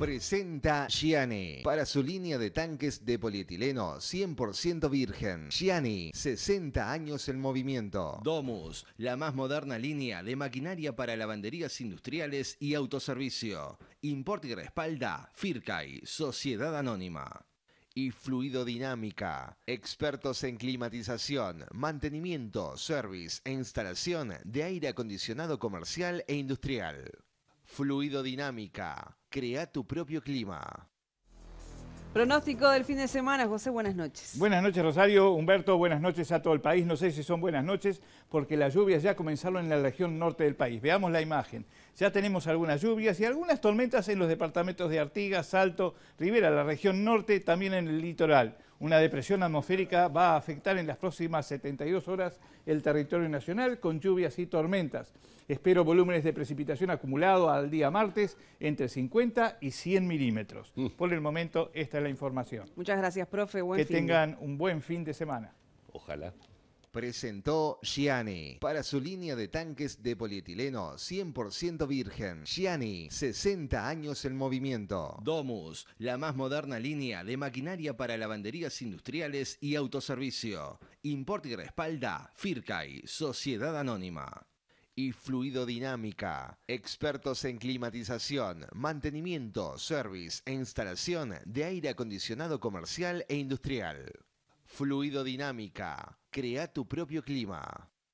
presenta Gianni para su línea de tanques de polietileno 100% virgen. Gianni, 60 años en movimiento. Domus, la más moderna línea de maquinaria para lavanderías industriales y autoservicio. Importe y respalda Fircai, Sociedad Anónima y fluidodinámica. Expertos en climatización, mantenimiento, service e instalación de aire acondicionado comercial e industrial. Fluidodinámica. Crea tu propio clima. Pronóstico del fin de semana, José, buenas noches. Buenas noches, Rosario. Humberto, buenas noches a todo el país. No sé si son buenas noches porque las lluvias ya comenzaron en la región norte del país. Veamos la imagen. Ya tenemos algunas lluvias y algunas tormentas en los departamentos de Artigas, Salto, Rivera, la región norte, también en el litoral. Una depresión atmosférica va a afectar en las próximas 72 horas el territorio nacional con lluvias y tormentas. Espero volúmenes de precipitación acumulado al día martes entre 50 y 100 milímetros. Mm. Por el momento, esta es la información. Muchas gracias, profe. Buen que tengan un buen fin de semana. Ojalá presentó Gianni para su línea de tanques de polietileno 100% virgen. Gianni, 60 años en movimiento. Domus, la más moderna línea de maquinaria para lavanderías industriales y autoservicio. Importe y respalda Fircai, Sociedad Anónima y fluidodinámica. Expertos en climatización, mantenimiento, service e instalación de aire acondicionado comercial e industrial. Fluido Dinámica. Crea tu propio clima.